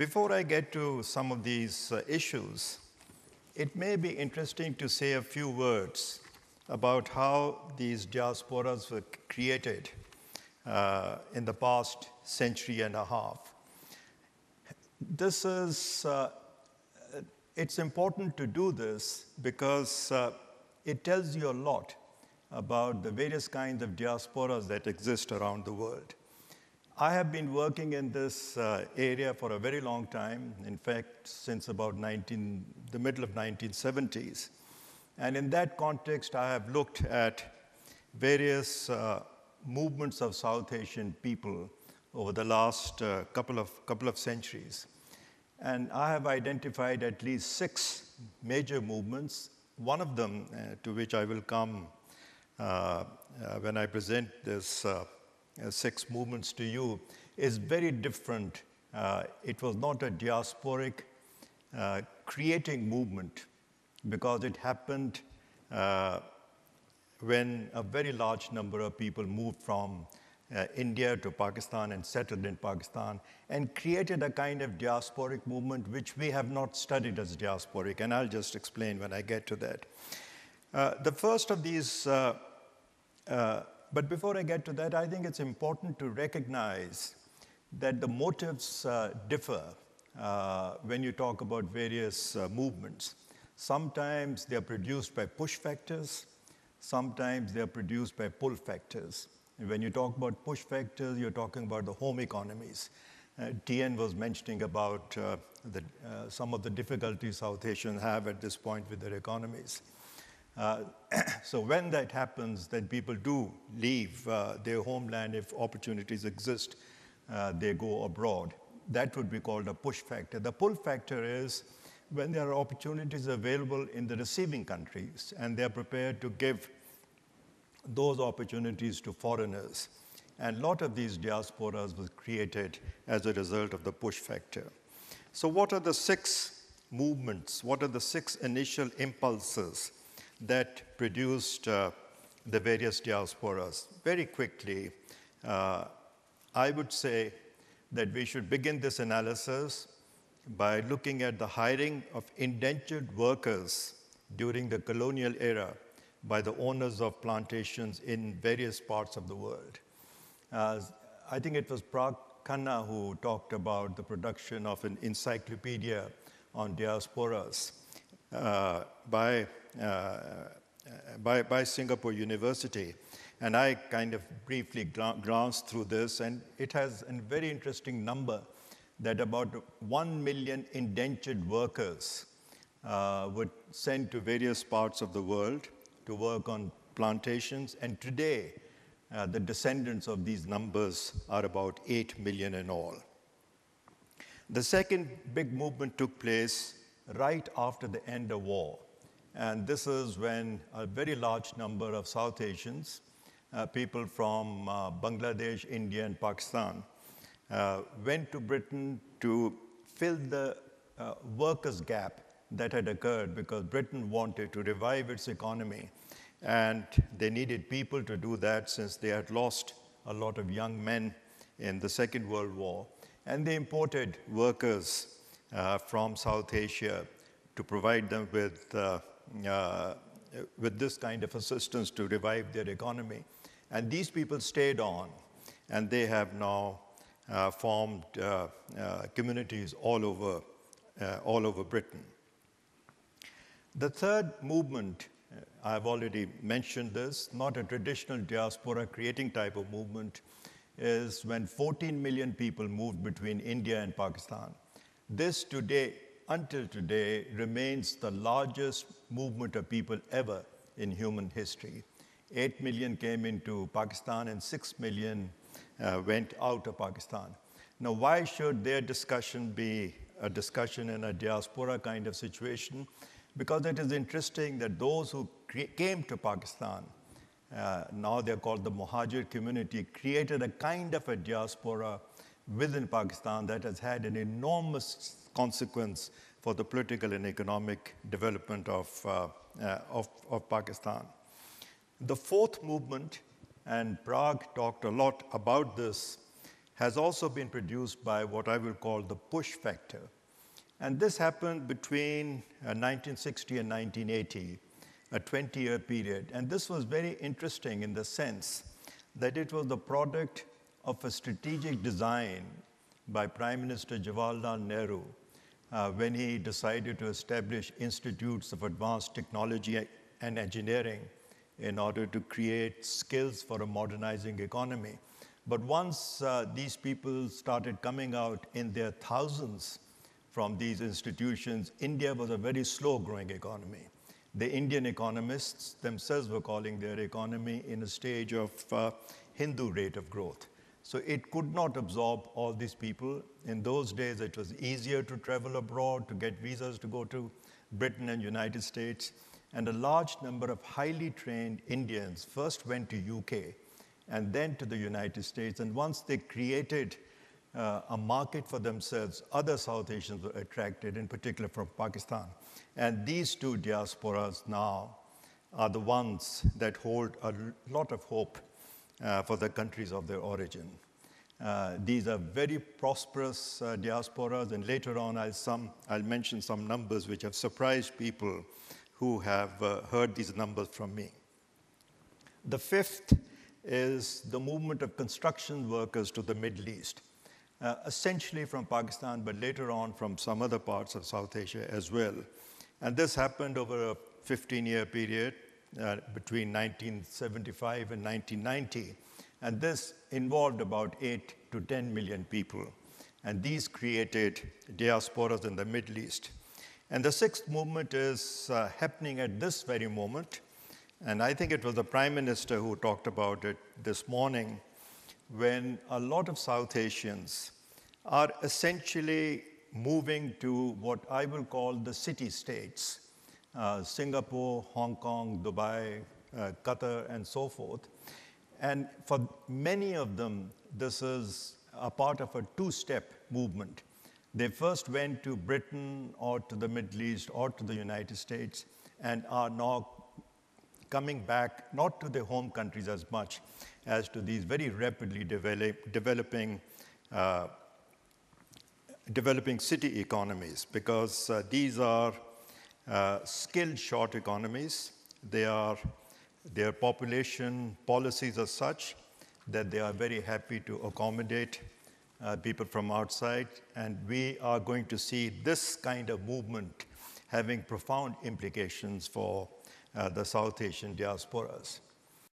Before I get to some of these uh, issues, it may be interesting to say a few words about how these diasporas were created uh, in the past century and a half. This is, uh, it's important to do this because uh, it tells you a lot about the various kinds of diasporas that exist around the world. I have been working in this uh, area for a very long time, in fact, since about 19, the middle of 1970s. And in that context, I have looked at various uh, movements of South Asian people over the last uh, couple, of, couple of centuries. And I have identified at least six major movements, one of them uh, to which I will come uh, uh, when I present this uh, six movements to you is very different. Uh, it was not a diasporic uh, creating movement because it happened uh, when a very large number of people moved from uh, India to Pakistan and settled in Pakistan and created a kind of diasporic movement which we have not studied as diasporic, and I'll just explain when I get to that. Uh, the first of these but before I get to that, I think it's important to recognize that the motives uh, differ uh, when you talk about various uh, movements. Sometimes they are produced by push factors, sometimes they are produced by pull factors. when you talk about push factors, you're talking about the home economies. Uh, Tien was mentioning about uh, the, uh, some of the difficulties South Asians have at this point with their economies. Uh, so when that happens, then people do leave uh, their homeland if opportunities exist. Uh, they go abroad. That would be called a push factor. The pull factor is when there are opportunities available in the receiving countries and they're prepared to give those opportunities to foreigners. And a lot of these diasporas were created as a result of the push factor. So, what are the six movements? What are the six initial impulses that produced uh, the various diasporas. Very quickly, uh, I would say that we should begin this analysis by looking at the hiring of indentured workers during the colonial era by the owners of plantations in various parts of the world. Uh, I think it was Prag Khanna who talked about the production of an encyclopedia on diasporas uh, by uh, uh, by, by Singapore University. And I kind of briefly glanced through this, and it has a very interesting number that about 1 million indentured workers uh, sent to various parts of the world to work on plantations. And today, uh, the descendants of these numbers are about 8 million in all. The second big movement took place right after the end of war and this is when a very large number of South Asians, uh, people from uh, Bangladesh, India, and Pakistan, uh, went to Britain to fill the uh, workers' gap that had occurred because Britain wanted to revive its economy. And they needed people to do that since they had lost a lot of young men in the Second World War. And they imported workers uh, from South Asia to provide them with uh, uh, with this kind of assistance to revive their economy. And these people stayed on, and they have now uh, formed uh, uh, communities all over, uh, all over Britain. The third movement, uh, I've already mentioned this, not a traditional diaspora creating type of movement, is when 14 million people moved between India and Pakistan. This today until today, remains the largest movement of people ever in human history. 8 million came into Pakistan and 6 million uh, went out of Pakistan. Now, why should their discussion be a discussion in a diaspora kind of situation? Because it is interesting that those who came to Pakistan, uh, now they're called the Muhajir community, created a kind of a diaspora within Pakistan that has had an enormous consequence for the political and economic development of, uh, uh, of, of, Pakistan. The fourth movement, and Prague talked a lot about this, has also been produced by what I will call the push factor. And this happened between uh, 1960 and 1980, a 20 year period. And this was very interesting in the sense that it was the product of a strategic design by Prime Minister Jawaharlal Nehru uh, when he decided to establish institutes of advanced technology and engineering in order to create skills for a modernizing economy. But once uh, these people started coming out in their thousands from these institutions, India was a very slow growing economy. The Indian economists themselves were calling their economy in a stage of uh, Hindu rate of growth. So it could not absorb all these people. In those days, it was easier to travel abroad, to get visas to go to Britain and United States. And a large number of highly trained Indians first went to UK and then to the United States. And once they created uh, a market for themselves, other South Asians were attracted, in particular from Pakistan. And these two diasporas now are the ones that hold a lot of hope uh, for the countries of their origin. Uh, these are very prosperous uh, diasporas, and later on I'll, some, I'll, mention some numbers which have surprised people who have uh, heard these numbers from me. The fifth is the movement of construction workers to the Middle East, uh, essentially from Pakistan, but later on from some other parts of South Asia as well. And this happened over a 15 year period, uh, between 1975 and 1990. And this involved about 8 to 10 million people. And these created diasporas in the Middle East. And the sixth movement is uh, happening at this very moment. And I think it was the Prime Minister who talked about it this morning when a lot of South Asians are essentially moving to what I will call the city states uh, Singapore, Hong Kong, Dubai, uh, Qatar, and so forth. And for many of them, this is a part of a two-step movement. They first went to Britain or to the Middle East or to the United States and are now coming back not to their home countries as much as to these very rapidly develop, developing uh, developing city economies because uh, these are uh, skilled short economies. They are, their population policies are such that they are very happy to accommodate uh, people from outside. And we are going to see this kind of movement having profound implications for uh, the South Asian diasporas.